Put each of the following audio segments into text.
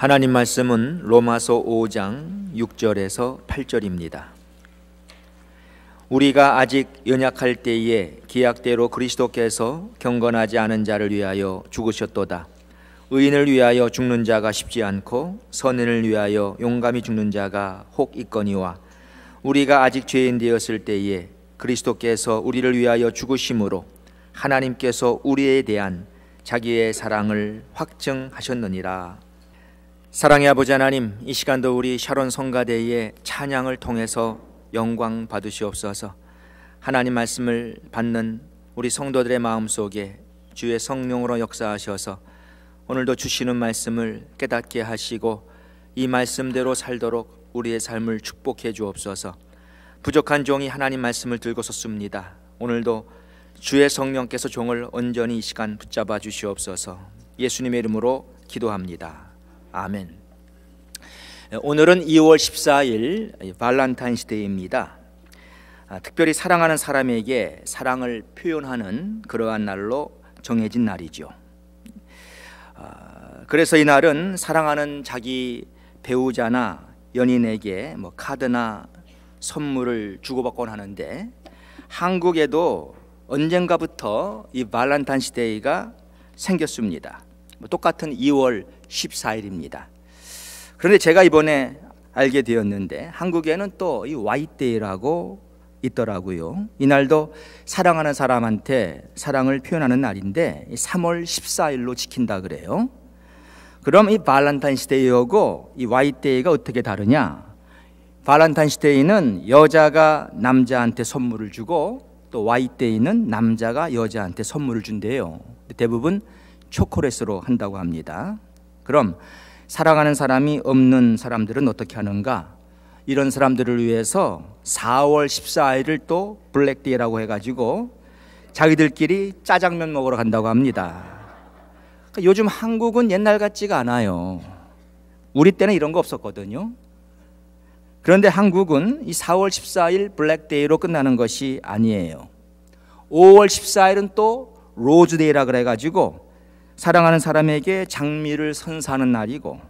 하나님 말씀은 로마서 5장 6절에서 8절입니다. 우리가 아직 연약할 때에 기약대로 그리스도께서 경건하지 않은 자를 위하여 죽으셨도다. 의인을 위하여 죽는 자가 쉽지 않고 선인을 위하여 용감히 죽는 자가 혹 있거니와 우리가 아직 죄인 되었을 때에 그리스도께서 우리를 위하여 죽으심으로 하나님께서 우리에 대한 자기의 사랑을 확증하셨느니라. 사랑의 아버지 하나님, 이 시간도 우리 샤론 성가대의 찬양을 통해서 영광 받으시옵소서. 하나님 말씀을 받는 우리 성도들의 마음 속에 주의 성령으로 역사하셔서 오늘도 주시는 말씀을 깨닫게 하시고 이 말씀대로 살도록 우리의 삶을 축복해 주옵소서. 부족한 종이 하나님 말씀을 들고 섰습니다. 오늘도 주의 성령께서 종을 온전히 이 시간 붙잡아 주시옵소서. 예수님의 이름으로 기도합니다. 아멘. 오늘은 2월 14일 발란타인스데이입니다. 아, 특별히 사랑하는 사람에게 사랑을 표현하는 그러한 날로 정해진 날이죠. 아, 그래서 이 날은 사랑하는 자기 배우자나 연인에게 뭐 카드나 선물을 주고받곤 하는데 한국에도 언젠가부터 이 발란타인스데이가 생겼습니다. 뭐 똑같은 2월 14일입니다. 그런데 제가 이번에 알게 되었는데 한국에는 또 이 와이데이라고 있더라고요. 이날도 사랑하는 사람한테 사랑을 표현하는 날인데 3월 14일로 지킨다 그래요. 그럼 이 발란타인스데이하고 이 와이데이가 어떻게 다르냐? 발란타인스데이는 여자가 남자한테 선물을 주고 또 와이데이는 남자가 여자한테 선물을 준대요. 대부분 초콜릿으로 한다고 합니다. 그럼 사랑하는 사람이 없는 사람들은 어떻게 하는가? 이런 사람들을 위해서 4월 14일을 또 블랙데이라고 해가지고 자기들끼리 짜장면 먹으러 간다고 합니다. 그러니까 요즘 한국은 옛날 같지가 않아요. 우리 때는 이런 거 없었거든요. 그런데 한국은 이 4월 14일 블랙데이로 끝나는 것이 아니에요. 5월 14일은 또 로즈데이라 그래가지고 사랑하는 사람에게 장미를 선사하는 날이고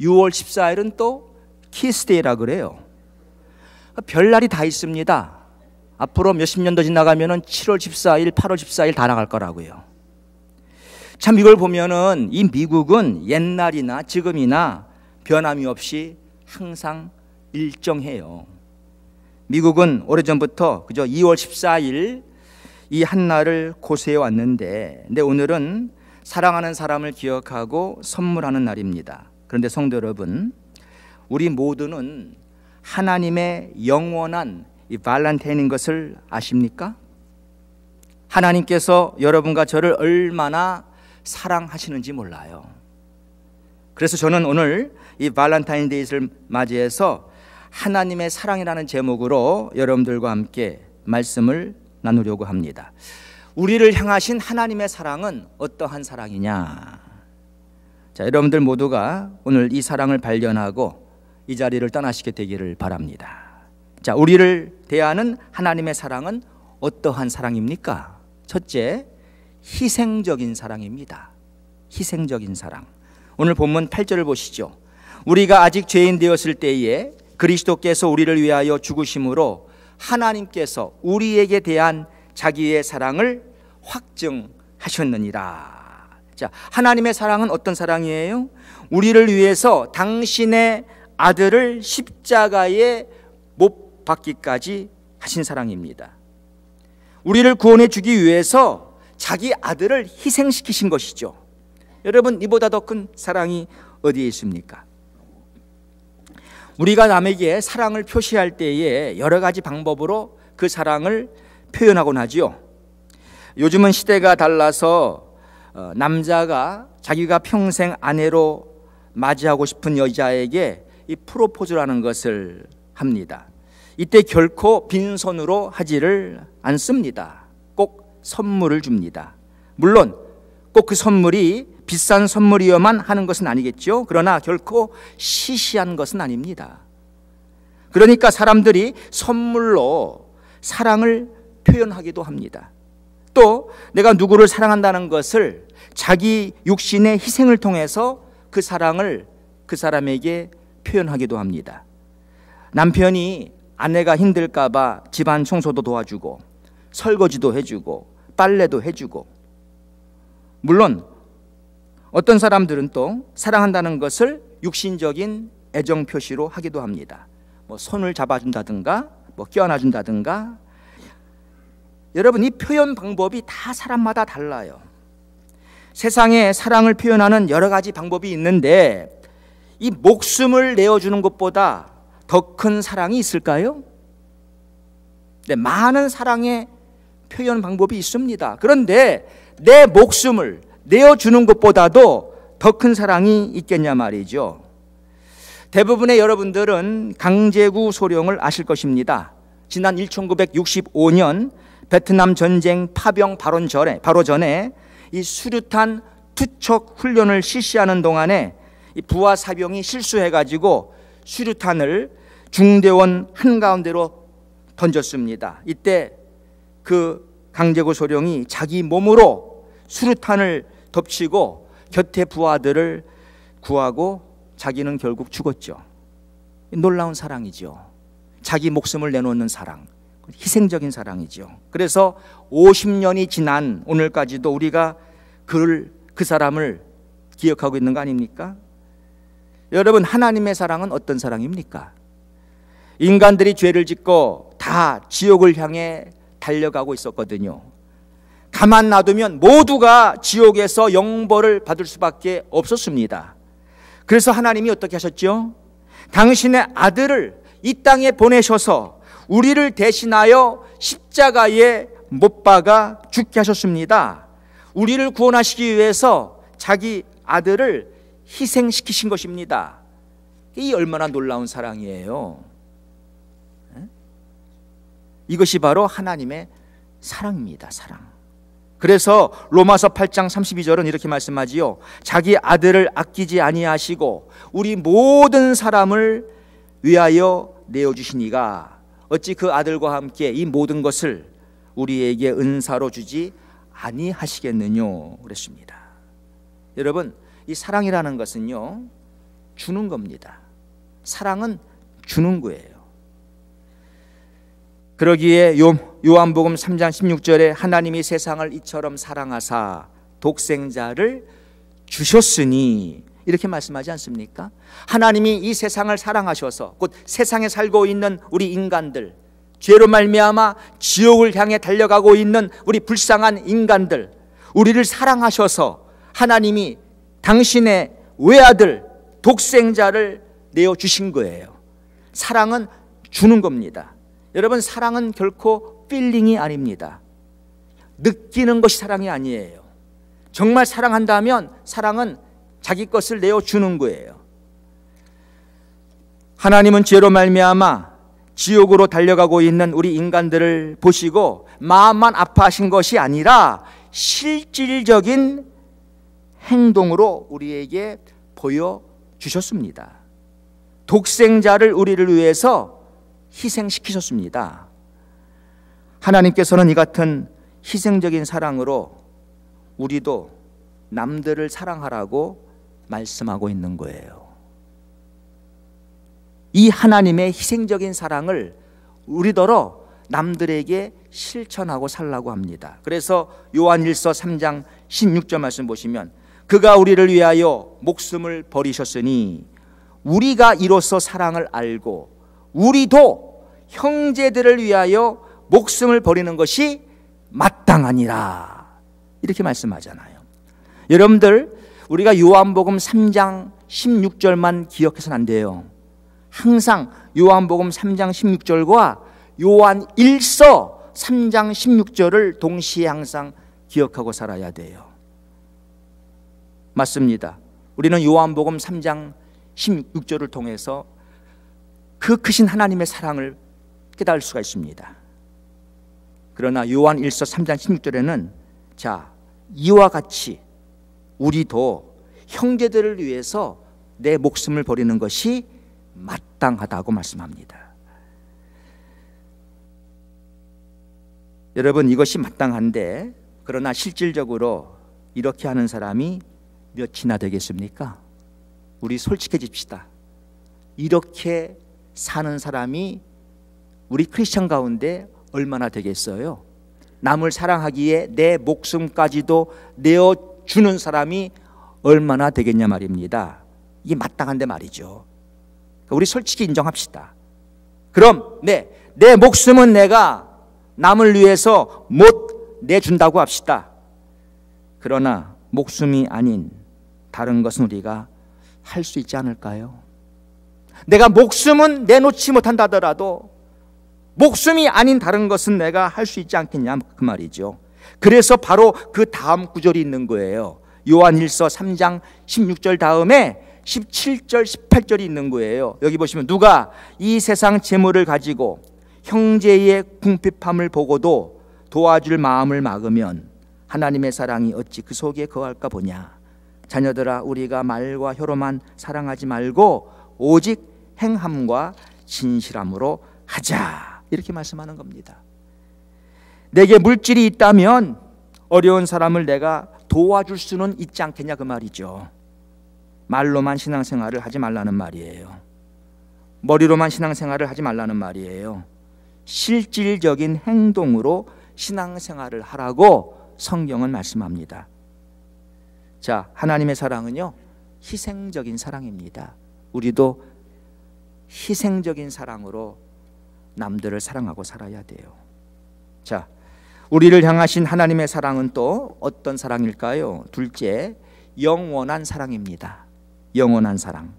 6월 14일은 또 키스데이라 그래요. 별날이 다 있습니다. 앞으로 몇십 년 더 지나가면은 7월 14일, 8월 14일 다 나갈 거라고요. 참 이걸 보면은 이 미국은 옛날이나 지금이나 변함이 없이 항상 일정해요. 미국은 오래전부터 그저 2월 14일 이 한날을 고수해 왔는데 근데 오늘은 사랑하는 사람을 기억하고 선물하는 날입니다. 그런데 성도 여러분, 우리 모두는 하나님의 영원한 이 발란타인인 것을 아십니까? 하나님께서 여러분과 저를 얼마나 사랑하시는지 몰라요. 그래서 저는 오늘 이 발란타인데이를 맞이해서 하나님의 사랑이라는 제목으로 여러분들과 함께 말씀을 나누려고 합니다. 우리를 향하신 하나님의 사랑은 어떠한 사랑이냐? 자, 여러분들 모두가 오늘 이 사랑을 발견하고 이 자리를 떠나시게 되기를 바랍니다. 자, 우리를 대하는 하나님의 사랑은 어떠한 사랑입니까? 첫째, 희생적인 사랑입니다. 희생적인 사랑. 오늘 본문 8절을 보시죠. 우리가 아직 죄인 되었을 때에 그리스도께서 우리를 위하여 죽으심으로 하나님께서 우리에게 대한 자기의 사랑을 확증하셨느니라. 자, 하나님의 사랑은 어떤 사랑이에요? 우리를 위해서 당신의 아들을 십자가에 못 박기까지 하신 사랑입니다. 우리를 구원해 주기 위해서 자기 아들을 희생시키신 것이죠. 여러분, 이보다 더 큰 사랑이 어디에 있습니까? 우리가 남에게 사랑을 표시할 때에 여러 가지 방법으로 그 사랑을 표현하곤 하지요. 요즘은 시대가 달라서 어, 남자가 자기가 평생 아내로 맞이하고 싶은 여자에게 이 프로포즈라는 것을 합니다. 이때 결코 빈손으로 하지를 않습니다. 꼭 선물을 줍니다. 물론 꼭 그 선물이 비싼 선물이어만 하는 것은 아니겠죠. 그러나 결코 시시한 것은 아닙니다. 그러니까 사람들이 선물로 사랑을 표현하기도 합니다. 또 내가 누구를 사랑한다는 것을 자기 육신의 희생을 통해서 그 사랑을 그 사람에게 표현하기도 합니다. 남편이 아내가 힘들까봐 집안 청소도 도와주고 설거지도 해주고 빨래도 해주고 물론 어떤 사람들은 또 사랑한다는 것을 육신적인 애정 표시로 하기도 합니다. 뭐 손을 잡아준다든가 뭐 껴안아준다든가 여러분 이 표현 방법이 다 사람마다 달라요. 세상에 사랑을 표현하는 여러 가지 방법이 있는데 이 목숨을 내어주는 것보다 더 큰 사랑이 있을까요? 네, 많은 사랑의 표현 방법이 있습니다. 그런데 내 목숨을 내어주는 것보다도 더 큰 사랑이 있겠냐 말이죠. 대부분의 여러분들은 강제구 소령을 아실 것입니다. 지난 1965년 베트남 전쟁 파병 바로 전에, 바로 전에 이 수류탄 투척 훈련을 실시하는 동안에 이 부하 사병이 실수해가지고 수류탄을 중대원 한가운데로 던졌습니다. 이때 그 강제구 소령이 자기 몸으로 수류탄을 덮치고 곁에 부하들을 구하고 자기는 결국 죽었죠. 놀라운 사랑이죠. 자기 목숨을 내놓는 사랑. 희생적인 사랑이죠 그래서 50년이 지난 오늘까지도 우리가 그를 그 사람을 기억하고 있는 거 아닙니까? 여러분 하나님의 사랑은 어떤 사랑입니까? 인간들이 죄를 짓고 다 지옥을 향해 달려가고 있었거든요. 가만 놔두면 모두가 지옥에서 영벌을 받을 수밖에 없었습니다. 그래서 하나님이 어떻게 하셨죠? 당신의 아들을 이 땅에 보내셔서 우리를 대신하여 십자가에 못 박아 죽게 하셨습니다. 우리를 구원하시기 위해서 자기 아들을 희생시키신 것입니다. 이 얼마나 놀라운 사랑이에요. 이것이 바로 하나님의 사랑입니다. 사랑. 그래서 로마서 8장 32절은 이렇게 말씀하지요. 자기 아들을 아끼지 아니하시고 우리 모든 사람을 위하여 내어 주시니가 어찌 그 아들과 함께 이 모든 것을 우리에게 은사로 주지 아니하시겠느뇨 그랬습니다. 여러분, 이 사랑이라는 것은요. 주는 겁니다. 사랑은 주는 거예요. 그러기에 요한복음 3장 16절에 하나님이 세상을 이처럼 사랑하사 독생자를 주셨으니 이렇게 말씀하지 않습니까? 하나님이 이 세상을 사랑하셔서 곧 세상에 살고 있는 우리 인간들 죄로 말미암아 지옥을 향해 달려가고 있는 우리 불쌍한 인간들 우리를 사랑하셔서 하나님이 당신의 외아들 독생자를 내어 주신 거예요. 사랑은 주는 겁니다. 여러분 사랑은 결코 필링이 아닙니다. 느끼는 것이 사랑이 아니에요. 정말 사랑한다면 사랑은 자기 것을 내어 주는 거예요. 하나님은 죄로 말미암아 지옥으로 달려가고 있는 우리 인간들을 보시고 마음만 아파하신 것이 아니라 실질적인 행동으로 우리에게 보여 주셨습니다. 독생자를 우리를 위해서 희생시키셨습니다. 하나님께서는 이 같은 희생적인 사랑으로 우리도 남들을 사랑하라고 말씀하고 있는 거예요. 이 하나님의 희생적인 사랑을 우리더러 남들에게 실천하고 살라고 합니다. 그래서 요한일서 3장 16절 말씀 보시면 그가 우리를 위하여 목숨을 버리셨으니 우리가 이로써 사랑을 알고 우리도 형제들을 위하여 목숨을 버리는 것이 마땅하니라. 이렇게 말씀하잖아요. 여러분들 우리가 요한복음 3장 16절만 기억해서는 안 돼요. 항상 요한복음 3장 16절과 요한 1서 3장 16절을 동시에 항상 기억하고 살아야 돼요. 맞습니다. 우리는 요한복음 3장 16절을 통해서 그 크신 하나님의 사랑을 깨달을 수가 있습니다. 그러나 요한 1서 3장 16절에는 자, 이와 같이 우리도 형제들을 위해서 내 목숨을 버리는 것이 마땅하다고 말씀합니다. 여러분 이것이 마땅한데 그러나 실질적으로 이렇게 하는 사람이 몇이나 되겠습니까? 우리 솔직해집시다. 이렇게 사는 사람이 우리 크리스천 가운데 얼마나 되겠어요? 남을 사랑하기에 내 목숨까지도 내어 주는 사람이 얼마나 되겠냐 말입니다. 이게 마땅한데 말이죠. 그러니까 우리 솔직히 인정합시다. 그럼 네, 내 목숨은 내가 남을 위해서 못 내준다고 합시다. 그러나 목숨이 아닌 다른 것은 우리가 할 수 있지 않을까요? 내가 목숨은 내놓지 못한다더라도 목숨이 아닌 다른 것은 내가 할 수 있지 않겠냐 그 말이죠. 그래서 바로 그 다음 구절이 있는 거예요. 요한일서 3장 16절 다음에 17절 18절이 있는 거예요. 여기 보시면 누가 이 세상 재물을 가지고 형제의 궁핍함을 보고도 도와줄 마음을 막으면 하나님의 사랑이 어찌 그 속에 거할까 보냐. 자녀들아 우리가 말과 혀로만 사랑하지 말고 오직 행함과 진실함으로 하자. 이렇게 말씀하는 겁니다. 내게 물질이 있다면 어려운 사람을 내가 도와줄 수는 있지 않겠냐 그 말이죠. 말로만 신앙생활을 하지 말라는 말이에요. 머리로만 신앙생활을 하지 말라는 말이에요. 실질적인 행동으로 신앙생활을 하라고 성경은 말씀합니다. 자, 하나님의 사랑은요, 희생적인 사랑입니다. 우리도 희생적인 사랑으로 남들을 사랑하고 살아야 돼요. 자, 우리를 향하신 하나님의 사랑은 또 어떤 사랑일까요? 둘째, 영원한 사랑입니다. 영원한 사랑.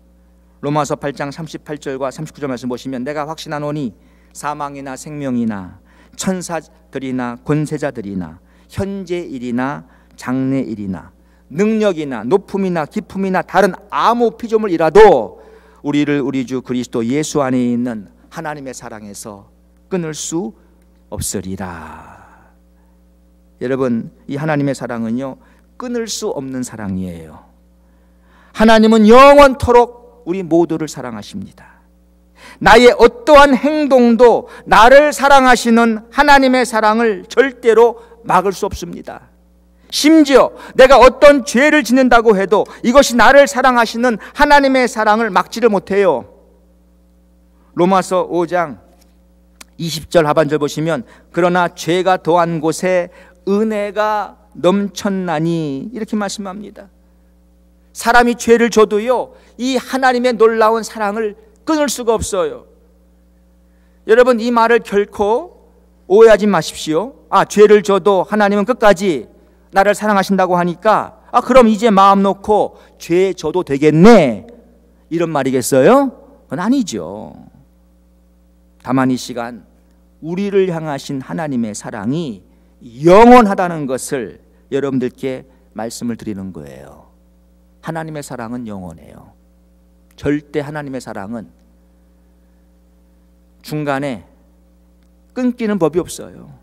로마서 8장 38절과 39절 말씀 보시면 내가 확신하노니 사망이나 생명이나 천사들이나 권세자들이나 현재 일이나 장래 일이나 능력이나 높음이나 기품이나 다른 아무 피조물이라도 우리를 우리 주 그리스도 예수 안에 있는 하나님의 사랑에서 끊을 수 없으리라. 여러분 이 하나님의 사랑은요 끊을 수 없는 사랑이에요. 하나님은 영원토록 우리 모두를 사랑하십니다. 나의 어떠한 행동도 나를 사랑하시는 하나님의 사랑을 절대로 막을 수 없습니다. 심지어 내가 어떤 죄를 짓는다고 해도 이것이 나를 사랑하시는 하나님의 사랑을 막지를 못해요. 로마서 5장 20절 하반절 보시면 그러나 죄가 더한 곳에 은혜가 넘쳤나니 이렇게 말씀합니다. 사람이 죄를 줘도요. 이 하나님의 놀라운 사랑을 끊을 수가 없어요. 여러분 이 말을 결코 오해하지 마십시오. 아, 죄를 줘도 하나님은 끝까지 나를 사랑하신다고 하니까 아, 그럼 이제 마음 놓고 죄 져도 되겠네. 이런 말이겠어요? 그건 아니죠. 다만 이 시간 우리를 향하신 하나님의 사랑이 영원하다는 것을 여러분들께 말씀을 드리는 거예요. 하나님의 사랑은 영원해요. 절대 하나님의 사랑은 중간에 끊기는 법이 없어요.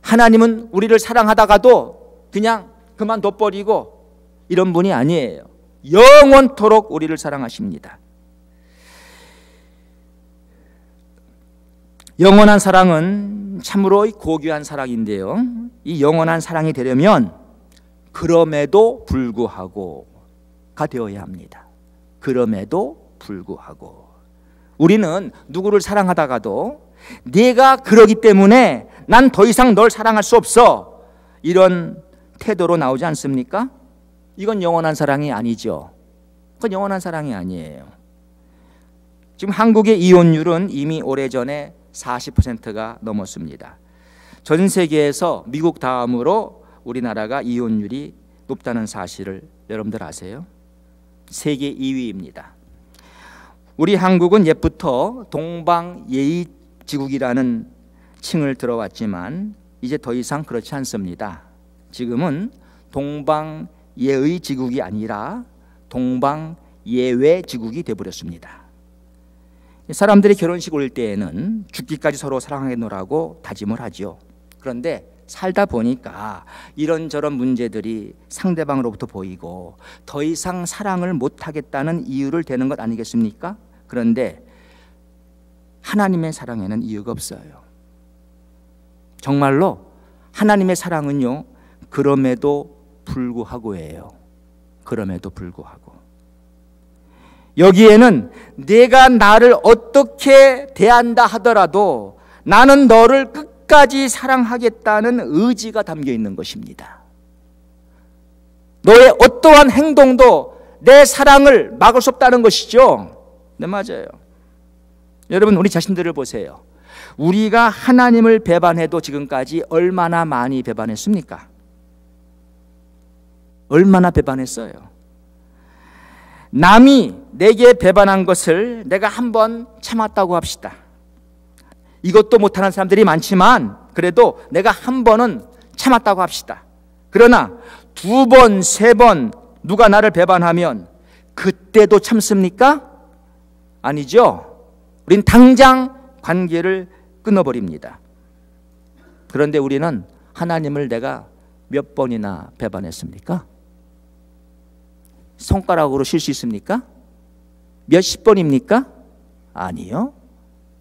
하나님은 우리를 사랑하다가도 그냥 그만둬버리고 이런 분이 아니에요. 영원토록 우리를 사랑하십니다. 영원한 사랑은 참으로 고귀한 사랑인데요. 이 영원한 사랑이 되려면 그럼에도 불구하고가 되어야 합니다. 그럼에도 불구하고 우리는 누구를 사랑하다가도 네가 그러기 때문에 난 더 이상 널 사랑할 수 없어 이런 태도로 나오지 않습니까? 이건 영원한 사랑이 아니죠. 그건 영원한 사랑이 아니에요. 지금 한국의 이혼율은 이미 오래전에 40%가 넘었습니다. 전 세계에서 미국 다음으로 우리나라가 이혼율이 높다는 사실을 여러분들 아세요? 세계 2위입니다. 우리 한국은 옛부터 동방 예의 지국이라는 칭을 들어왔지만 이제 더 이상 그렇지 않습니다. 지금은 동방 예의 지국이 아니라 동방 예외 지국이 되어버렸습니다. 사람들이 결혼식 올 때에는 죽기까지 서로 사랑하겠노라고 다짐을 하죠 그런데 살다 보니까 이런저런 문제들이 상대방으로부터 보이고 더 이상 사랑을 못하겠다는 이유를 대는 것 아니겠습니까? 그런데 하나님의 사랑에는 이유가 없어요. 정말로 하나님의 사랑은요, 그럼에도 불구하고예요. 그럼에도 불구하고. 여기에는 내가 나를 어떻게 대한다 하더라도 나는 너를 끝까지 사랑하겠다는 의지가 담겨 있는 것입니다. 너의 어떠한 행동도 내 사랑을 막을 수 없다는 것이죠. 네, 맞아요. 여러분, 우리 자신들을 보세요. 우리가 하나님을 배반해도 지금까지 얼마나 많이 배반했습니까? 얼마나 배반했어요? 남이 내게 배반한 것을 내가 한 번 참았다고 합시다. 이것도 못하는 사람들이 많지만 그래도 내가 한 번은 참았다고 합시다. 그러나 두 번, 세 번 누가 나를 배반하면 그때도 참습니까? 아니죠. 우린 당장 관계를 끊어버립니다. 그런데 우리는 하나님을 내가 몇 번이나 배반했습니까? 손가락으로 쉴 수 있습니까? 몇 십 번입니까? 아니요.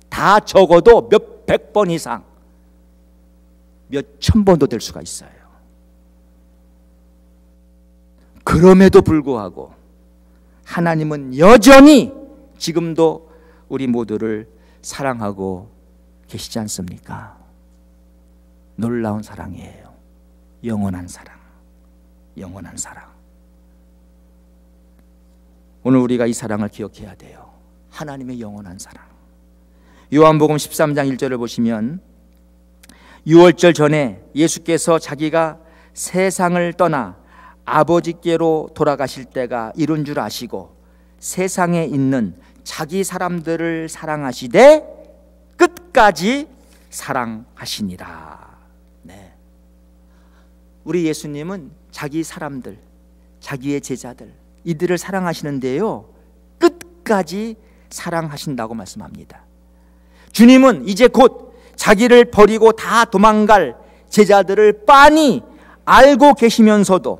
다 적어도 몇 백 번 이상, 몇 천 번도 될 수가 있어요. 그럼에도 불구하고 하나님은 여전히 지금도 우리 모두를 사랑하고 계시지 않습니까? 놀라운 사랑이에요. 영원한 사랑. 영원한 사랑. 오늘 우리가 이 사랑을 기억해야 돼요. 하나님의 영원한 사랑. 요한복음 13장 1절을 보시면 6월절 전에 예수께서 자기가 세상을 떠나 아버지께로 돌아가실 때가 이룬줄 아시고 세상에 있는 자기 사람들을 사랑하시되 끝까지 사랑하시니라. 네. 우리 예수님은 자기 사람들, 자기의 제자들, 이들을 사랑하시는데요. 끝까지 사랑하신다고 말씀합니다. 주님은 이제 곧 자기를 버리고 다 도망갈 제자들을 빤히 알고 계시면서도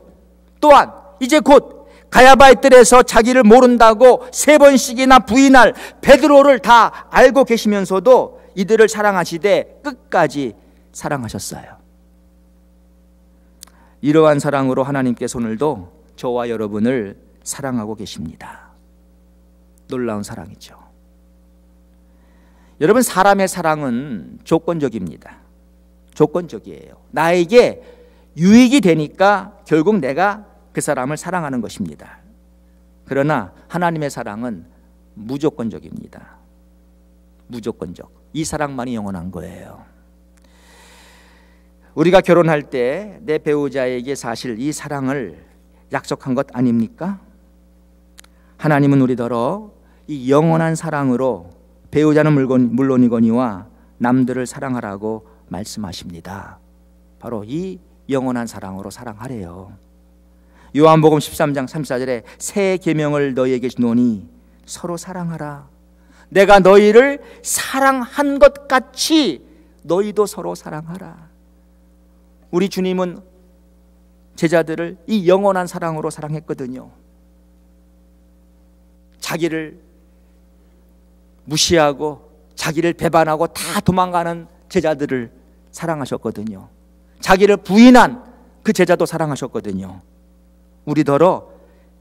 또한 이제 곧가야바이 뜰에서 자기를 모른다고 세 번씩이나 부인할 베드로를 다 알고 계시면서도 이들을 사랑하시되 끝까지 사랑하셨어요. 이러한 사랑으로 하나님께서 오늘도 저와 여러분을 사랑하고 계십니다. 놀라운 사랑이죠. 여러분 사람의 사랑은 조건적입니다. 조건적이에요. 나에게 유익이 되니까 결국 내가 그 사람을 사랑하는 것입니다. 그러나 하나님의 사랑은 무조건적입니다. 무조건적. 이 사랑만이 영원한 거예요. 우리가 결혼할 때 내 배우자에게 사실 이 사랑을 약속한 것 아닙니까? 하나님은 우리더러 이 영원한 사랑으로 배우자는 물건, 물론이거니와 남들을 사랑하라고 말씀하십니다. 바로 이 영원한 사랑으로 사랑하래요. 요한복음 13장 34절에 새 계명을 너희에게 주노니 서로 사랑하라. 내가 너희를 사랑한 것 같이 너희도 서로 사랑하라. 우리 주님은 제자들을 이 영원한 사랑으로 사랑했거든요. 자기를 무시하고 자기를 배반하고 다 도망가는 제자들을 사랑하셨거든요. 자기를 부인한 그 제자도 사랑하셨거든요. 우리더러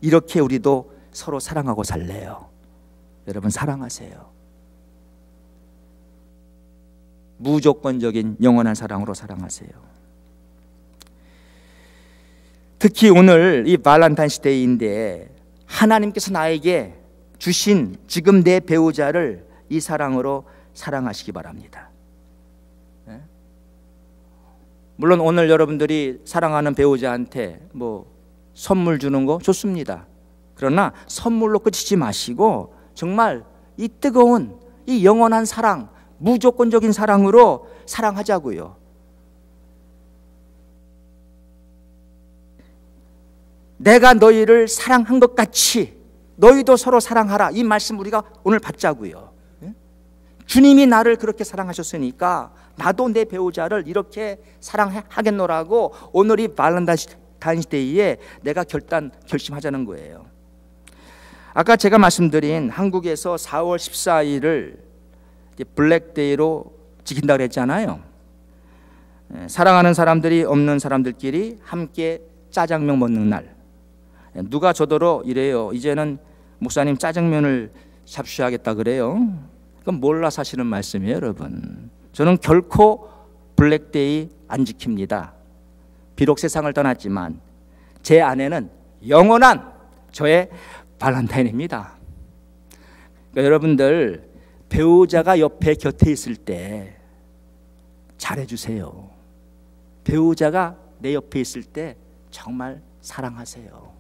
이렇게 우리도 서로 사랑하고 살래요. 여러분 사랑하세요. 무조건적인 영원한 사랑으로 사랑하세요. 특히 오늘 이발란타인스데인데 하나님께서 나에게 주신 지금 내 배우자를 이 사랑으로 사랑하시기 바랍니다. 예? 물론 오늘 여러분들이 사랑하는 배우자한테 뭐 선물 주는 거 좋습니다. 그러나 선물로 끝이지 마시고 정말 이 뜨거운 이 영원한 사랑, 무조건적인 사랑으로 사랑하자고요. 내가 너희를 사랑한 것 같이 너희도 서로 사랑하라 이 말씀 우리가 오늘 받자고요 예? 주님이 나를 그렇게 사랑하셨으니까 나도 내 배우자를 이렇게 사랑하겠노라고 오늘이 발렌다인데이에 내가 결단 결심하자는 거예요 아까 제가 말씀드린 한국에서 4월 14일을 블랙데이로 지킨다 그랬잖아요 예, 사랑하는 사람들이 없는 사람들끼리 함께 짜장면 먹는 날 예, 누가 저더러 이래요 이제는 목사님 짜장면을 샵시하겠다 그래요. 그건 몰라 사시는 말씀이에요, 여러분. 저는 결코 블랙데이 안 지킵니다. 비록 세상을 떠났지만 제 아내는 영원한 저의 발란타인입니다. 그러니까 여러분들 배우자가 옆에 곁에 있을 때 잘해주세요. 배우자가 내 옆에 있을 때 정말 사랑하세요.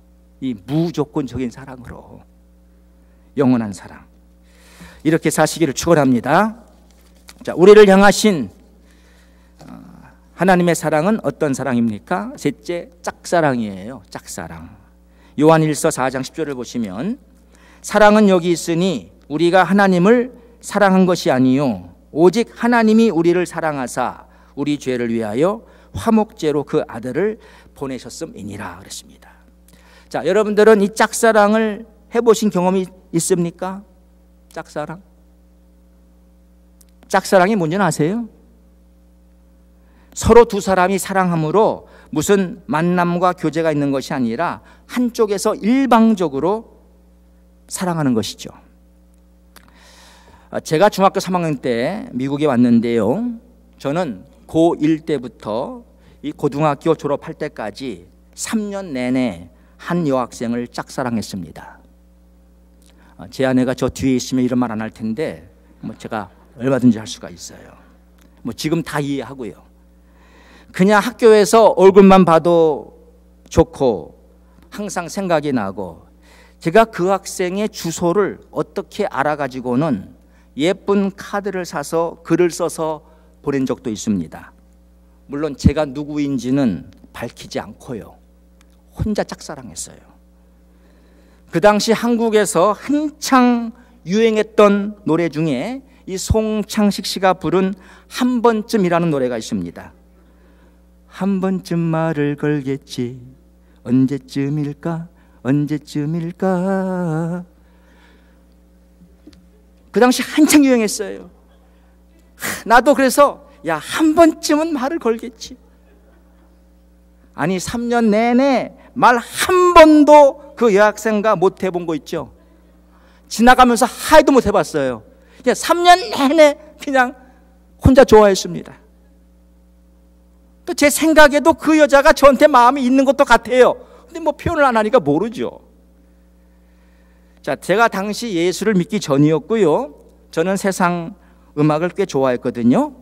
이 무조건적인 사랑으로. 영원한 사랑. 이렇게 사시기를 축원합니다. 자, 우리를 향하신 어, 하나님의 사랑은 어떤 사랑입니까? 셋째, 짝사랑이에요. 짝사랑. 요한일서 4장 10절을 보시면 사랑은 여기 있으니 우리가 하나님을 사랑한 것이 아니요 오직 하나님이 우리를 사랑하사 우리 죄를 위하여 화목제로 그 아들을 보내셨음이니라 그랬습니다. 자, 여러분들은 이 짝사랑을 해보신 경험이 있습니까? 짝사랑? 짝사랑이 뭔지는 아세요? 서로 두 사람이 사랑함으로 무슨 만남과 교제가 있는 것이 아니라 한쪽에서 일방적으로 사랑하는 것이죠. 아, 제가 중학교 3학년 때 미국에 왔는데요. 저는 고1 때부터 이 고등학교 졸업할 때까지 3년 내내 한 여학생을 짝사랑했습니다. 어, 제 아내가 저 뒤에 있으면 이런 말 안 할 텐데 뭐 제가 얼마든지 할 수가 있어요. 뭐 지금 다 이해하고요. 그냥 학교에서 얼굴만 봐도 좋고 항상 생각이 나고 제가 그 학생의 주소를 어떻게 알아가지고는 예쁜 카드를 사서 글을 써서 보낸 적도 있습니다. 물론 제가 누구인지는 밝히지 않고요. 혼자 짝사랑했어요. 그 당시 한국에서 한창 유행했던 노래 중에 이 송창식 씨가 부른 한 번쯤이라는 노래가 있습니다. 한 번쯤 말을 걸겠지 언제쯤일까 언제쯤일까 그 당시 한창 유행했어요. 나도 그래서 야한 번쯤은 말을 걸겠지. 아니 3년 내내 말 한 번도 그 여학생과 못 해본 거 있죠? 지나가면서 하이도 못 해봤어요. 그냥 3년 내내 그냥 혼자 좋아했습니다. 또 제 생각에도 그 여자가 저한테 마음이 있는 것도 같아요. 근데 뭐 표현을 안 하니까 모르죠. 자, 제가 당시 예수를 믿기 전이었고요. 저는 세상 음악을 꽤 좋아했거든요.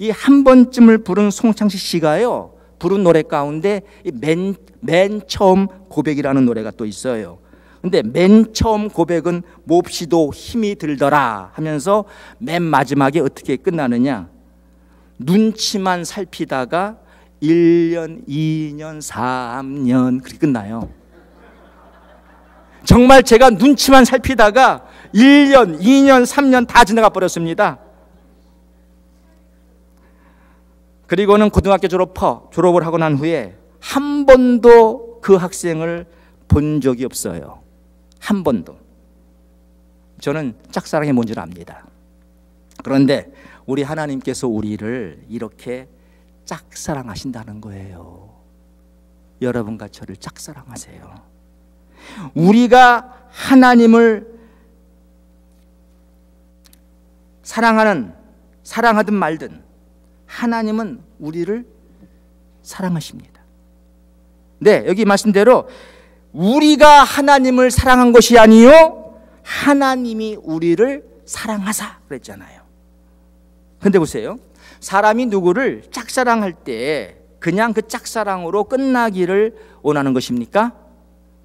이 한 번쯤을 부른 송창식 씨가요. 부른 노래 가운데 맨, 맨 처음 고백이라는 노래가 또 있어요. 근데 맨 처음 고백은 몹시도 힘이 들더라 하면서 맨 마지막에 어떻게 끝나느냐. 눈치만 살피다가 1년, 2년, 3년 그렇게 끝나요. 정말 제가 눈치만 살피다가 1년, 2년, 3년 다 지나가 버렸습니다. 그리고는 고등학교 졸업 졸업을 하고 난 후에 한 번도 그 학생을 본 적이 없어요. 한 번도. 저는 짝사랑이 뭔지를 압니다. 그런데 우리 하나님께서 우리를 이렇게 짝사랑하신다는 거예요. 여러분과 저를 짝사랑하세요. 우리가 하나님을 사랑하는 사랑하든 말든 하나님은 우리를 사랑하십니다. 네, 여기 말씀대로 우리가 하나님을 사랑한 것이 아니요 하나님이 우리를 사랑하사 그랬잖아요. 근데 보세요. 사람이 누구를 짝사랑할 때 그냥 그 짝사랑으로 끝나기를 원하는 것입니까?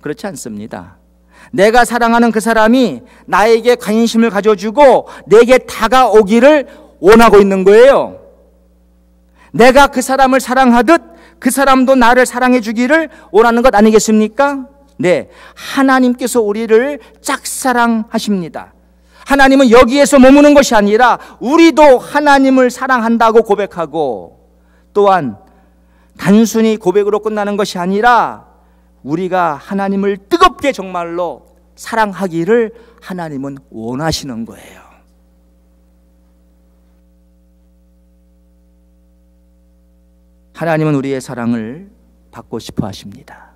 그렇지 않습니다. 내가 사랑하는 그 사람이 나에게 관심을 가져주고 내게 다가오기를 원하고 있는 거예요. 내가 그 사람을 사랑하듯 그 사람도 나를 사랑해 주기를 원하는 것 아니겠습니까? 네. 하나님께서 우리를 짝사랑하십니다. 하나님은 여기에서 머무는 것이 아니라 우리도 하나님을 사랑한다고 고백하고 또한 단순히 고백으로 끝나는 것이 아니라 우리가 하나님을 뜨겁게 정말로 사랑하기를 하나님은 원하시는 거예요. 하나님은 우리의 사랑을 받고 싶어 하십니다.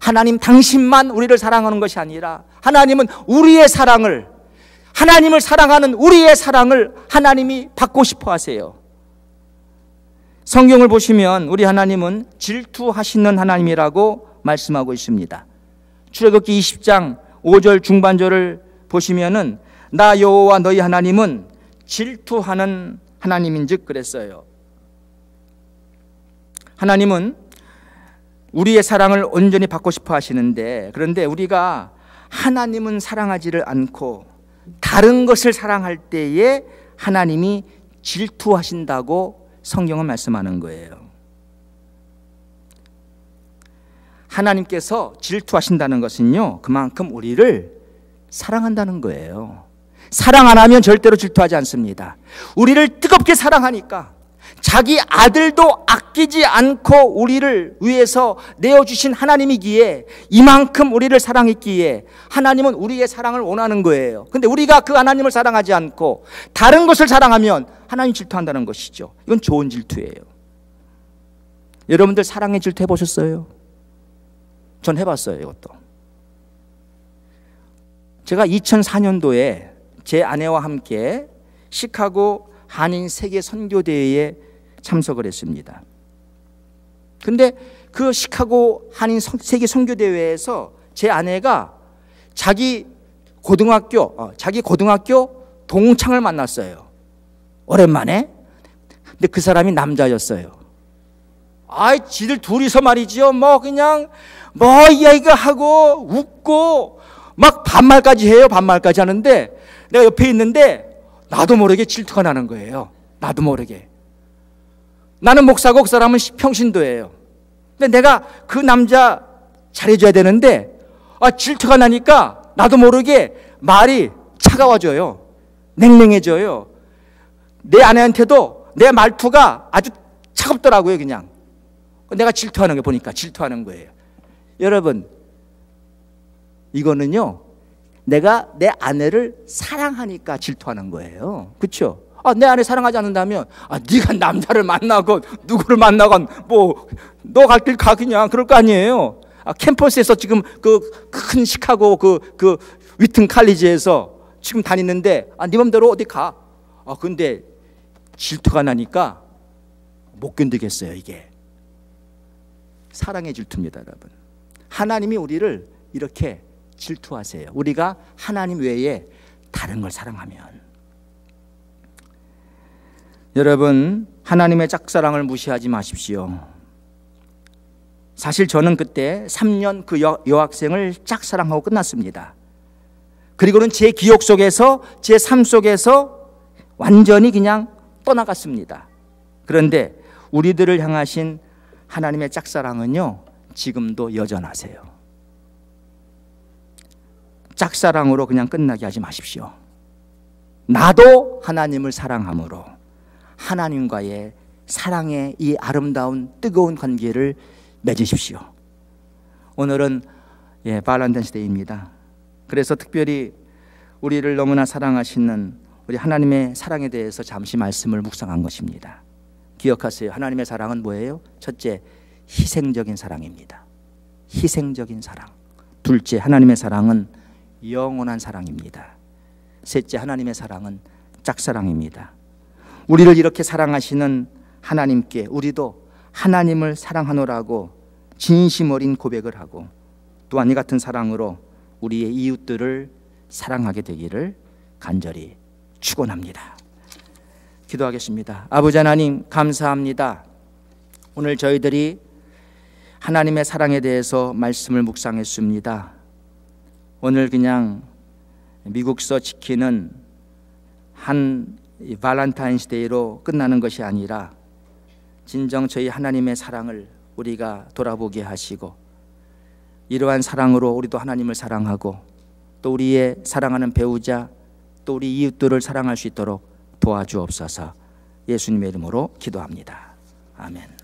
하나님 당신만 우리를 사랑하는 것이 아니라 하나님은 우리의 사랑을 하나님을 사랑하는 우리의 사랑을 하나님이 받고 싶어 하세요. 성경을 보시면 우리 하나님은 질투하시는 하나님이라고 말씀하고 있습니다. 출애굽기 20장 5절 중반절을 보시면은 나 여호와 너희 하나님은 질투하는 하나님인즉 그랬어요. 하나님은 우리의 사랑을 온전히 받고 싶어 하시는데 그런데 우리가 하나님은 사랑하지를 않고 다른 것을 사랑할 때에 하나님이 질투하신다고 성경은 말씀하는 거예요. 하나님께서 질투하신다는 것은요, 그만큼 우리를 사랑한다는 거예요. 사랑 안 하면 절대로 질투하지 않습니다. 우리를 뜨겁게 사랑하니까 자기 아들도 아끼지 않고 우리를 위해서 내어주신 하나님이기에 이만큼 우리를 사랑했기에 하나님은 우리의 사랑을 원하는 거예요. 근데 우리가 그 하나님을 사랑하지 않고 다른 것을 사랑하면 하나님 질투한다는 것이죠. 이건 좋은 질투예요. 여러분들 사랑의 질투 해보셨어요? 전 해봤어요, 이것도. 제가 2004년도에 제 아내와 함께 시카고 한인 세계 선교대회에 참석을 했습니다. 근데 그 시카고 한인 세계 선교 대회에서 제 아내가 자기 고등학교 어, 자기 고등학교 동창을 만났어요. 오랜만에. 근데 그 사람이 남자였어요. 아이 지들 둘이서 말이지요. 뭐 그냥 뭐 이야기가 하고 웃고 막 반말까지 해요. 반말까지 하는데 내가 옆에 있는데 나도 모르게 질투가 나는 거예요. 나도 모르게. 나는 목사고 그 사람은 평신도예요. 근데 내가 그 남자 잘해줘야 되는데 아, 질투가 나니까 나도 모르게 말이 차가워져요. 냉랭해져요. 내 아내한테도 내 말투가 아주 차갑더라고요, 그냥. 내가 질투하는 게 보니까 질투하는 거예요. 여러분, 이거는요, 내가 내 아내를 사랑하니까 질투하는 거예요. 그렇죠? 아, 내 안에 사랑하지 않는다면 아, 네가 남자를 만나건 누구를 만나건 뭐 너 갈 길 가 그냥 그럴 거 아니에요. 아, 캠퍼스에서 지금 그 큰 시카고 그그 그 위튼 칼리지에서 지금 다니는데 아, 네 맘대로 어디 가. 아, 근데 질투가 나니까 못 견디겠어요, 이게. 사랑의 질투입니다, 여러분. 하나님이 우리를 이렇게 질투하세요. 우리가 하나님 외에 다른 걸 사랑하면 여러분 하나님의 짝사랑을 무시하지 마십시오. 사실 저는 그때 3년 그 여, 여학생을 짝사랑하고 끝났습니다. 그리고는 제 기억 속에서 제 삶 속에서 완전히 그냥 떠나갔습니다. 그런데 우리들을 향하신 하나님의 짝사랑은요, 지금도 여전하세요. 짝사랑으로 그냥 끝나게 하지 마십시오. 나도 하나님을 사랑함으로. 하나님과의 사랑의 이 아름다운 뜨거운 관계를 맺으십시오. 오늘은 예, 발란댄스데이입니다. 그래서 특별히 우리를 너무나 사랑하시는 우리 하나님의 사랑에 대해서 잠시 말씀을 묵상한 것입니다. 기억하세요. 하나님의 사랑은 뭐예요? 첫째, 희생적인 사랑입니다. 희생적인 사랑. 둘째, 하나님의 사랑은 영원한 사랑입니다. 셋째, 하나님의 사랑은 짝사랑입니다. 우리를 이렇게 사랑하시는 하나님께 우리도 하나님을 사랑하노라고 진심 어린 고백을 하고 또한 이 같은 사랑으로 우리의 이웃들을 사랑하게 되기를 간절히 축원합니다. 기도하겠습니다. 아버지 하나님 감사합니다. 오늘 저희들이 하나님의 사랑에 대해서 말씀을 묵상했습니다. 오늘 그냥 미국서 지키는 한이 발란타인스데이로 끝나는 것이 아니라 진정 저희 하나님의 사랑을 우리가 돌아보게 하시고 이러한 사랑으로 우리도 하나님을 사랑하고 또 우리의 사랑하는 배우자 또 우리 이웃들을 사랑할 수 있도록 도와주옵소서 예수님의 이름으로 기도합니다. 아멘.